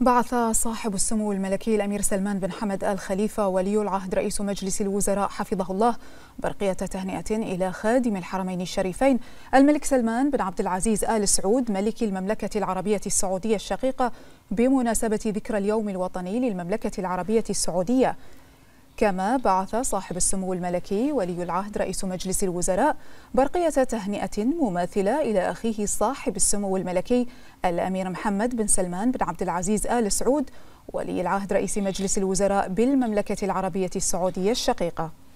بعث صاحب السمو الملكي الأمير سلمان بن حمد آل خليفة ولي العهد رئيس مجلس الوزراء حفظه الله برقية تهنئة إلى خادم الحرمين الشريفين الملك سلمان بن عبد العزيز آل سعود ملك المملكة العربية السعودية الشقيقة بمناسبة ذكرى اليوم الوطني للمملكة العربية السعودية كما بعث صاحب السمو الملكي ولي العهد رئيس مجلس الوزراء برقية تهنئة مماثلة إلى أخيه صاحب السمو الملكي الأمير محمد بن سلمان بن عبد العزيز آل سعود ولي العهد رئيس مجلس الوزراء بالمملكة العربية السعودية الشقيقة